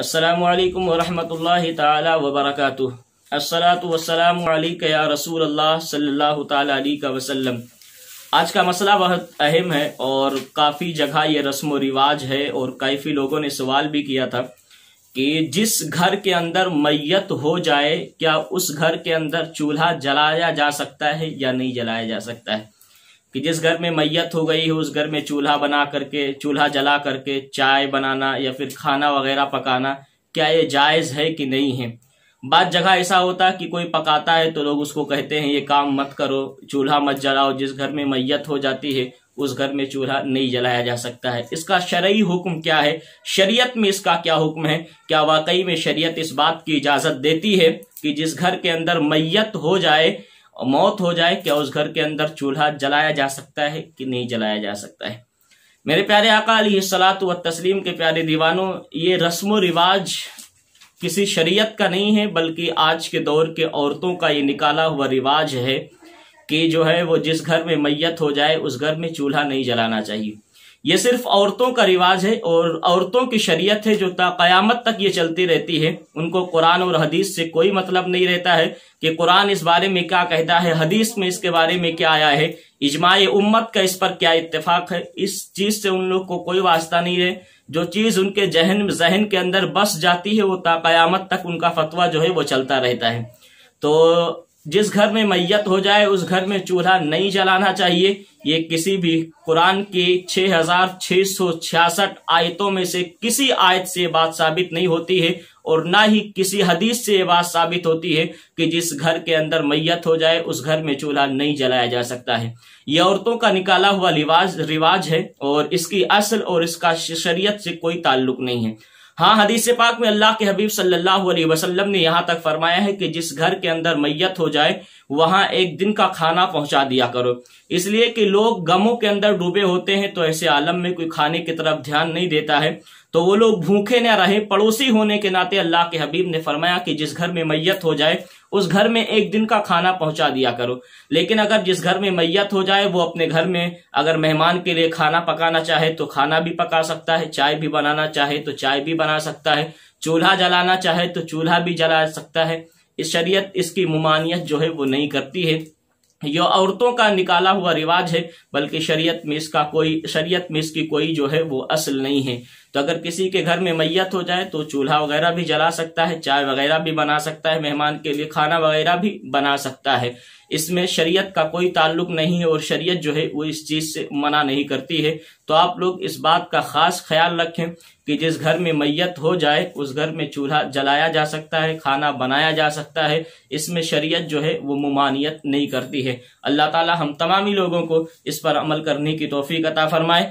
असलकम वालेकुम तबरक असलात वबरकातुह या रसूल सल्ला वसलम आज का मसला बहुत अहम है और काफ़ी जगह ये रस्म व रिवाज है और काफ़ी लोगों ने सवाल भी किया था कि जिस घर के अंदर मैत हो जाए क्या उस घर के अंदर चूल्हा जलाया जा सकता है या नहीं जलाया जा सकता है कि जिस घर में मैयत हो गई हो उस घर में चूल्हा बना करके चूल्हा जला करके चाय बनाना या फिर खाना वगैरह पकाना क्या ये जायज़ है कि नहीं है बाद जगह ऐसा होता है कि कोई पकाता है तो लोग उसको कहते हैं ये काम मत करो चूल्हा मत जलाओ जिस घर में मैयत हो जाती है उस घर में चूल्हा नहीं जलाया जा सकता है इसका शरयी हुक्म क्या है शरीयत में इसका क्या हुक्म है क्या वाकई में शरीयत इस बात की इजाज़त देती है कि जिस घर के अंदर मैयत हो जाए और मौत हो जाए क्या उस घर के अंदर चूल्हा जलाया जा सकता है कि नहीं जलाया जा सकता है मेरे प्यारे आका सलात व तस्लीम के प्यारे दीवानों ये रस्म रिवाज किसी शरीयत का नहीं है बल्कि आज के दौर के औरतों का ये निकाला हुआ रिवाज है कि जो है वो जिस घर में मैयत हो जाए उस घर में चूल्हा नहीं जलाना चाहिए ये सिर्फ औरतों का रिवाज है और औरतों की शरीयत है जो कयामत तक ये चलती रहती है उनको कुरान और हदीस से कोई मतलब नहीं रहता है कि कुरान इस बारे में क्या कहता है हदीस में इसके बारे में क्या आया है इजमाय उम्मत का इस पर क्या इत्तेफाक है इस चीज से उन लोग को कोई वास्ता नहीं है जो चीज उनके जहन जहन के अंदर बस जाती है वो कयामत तक उनका फतवा जो है वो चलता रहता है तो जिस घर में मैयत हो जाए उस घर में चूल्हा नहीं जलाना चाहिए ये किसी भी कुरान के 6666 आयतों में से किसी आयत से बात साबित नहीं होती है और ना ही किसी हदीस से ये बात साबित होती है कि जिस घर के अंदर मैयत हो जाए उस घर में चूल्हा नहीं जलाया जा सकता है यह औरतों का निकाला हुआ रिवाज रिवाज है और इसकी असल और इसका शरीय से कोई ताल्लुक नहीं है हाँ हदीस पाक में अल्लाह के हबीब सल्लल्लाहु अलैहि वसल्लम ने यहाँ तक फरमाया है कि जिस घर के अंदर मैयत हो जाए वहां एक दिन का खाना पहुंचा दिया करो इसलिए कि लोग गमों के अंदर डूबे होते हैं तो ऐसे आलम में कोई खाने की तरफ ध्यान नहीं देता है तो वो लोग भूखे न रहे पड़ोसी होने के नाते अल्लाह के हबीब ने फरमाया कि जिस घर में मैयत हो जाए उस घर में एक दिन का खाना पहुंचा दिया करो लेकिन अगर जिस घर में मैयत हो जाए वो अपने घर में अगर मेहमान के लिए खाना पकाना चाहे तो खाना भी पका सकता है चाय भी बनाना चाहे तो चाय भी बना सकता है चूल्हा जलाना चाहे तो चूल्हा भी जला सकता है इस शरीयत इसकी मुमानियत जो है वो नहीं करती है यह औरतों का निकाला हुआ रिवाज है बल्कि शरीयत में इसका कोई शरीयत में इसकी कोई जो है वो असल नहीं है तो अगर किसी के घर में मैयत हो जाए तो चूल्हा वगैरह भी जला सकता है चाय वगैरह भी बना सकता है मेहमान के लिए खाना वगैरह भी बना सकता है इसमें शरीयत का कोई ताल्लुक नहीं है और शरीयत जो है वो इस चीज़ से मना नहीं करती है तो आप लोग इस बात का खास ख्याल रखें कि जिस घर में मैयत हो जाए उस घर में चूल्हा जलाया जा सकता है खाना बनाया जा सकता है इसमें शरीयत जो है वो ममानियत नहीं करती है अल्लाह ताला हम तमामी लोगों को इस पर अमल करने की तोफ़ी अता फरमाए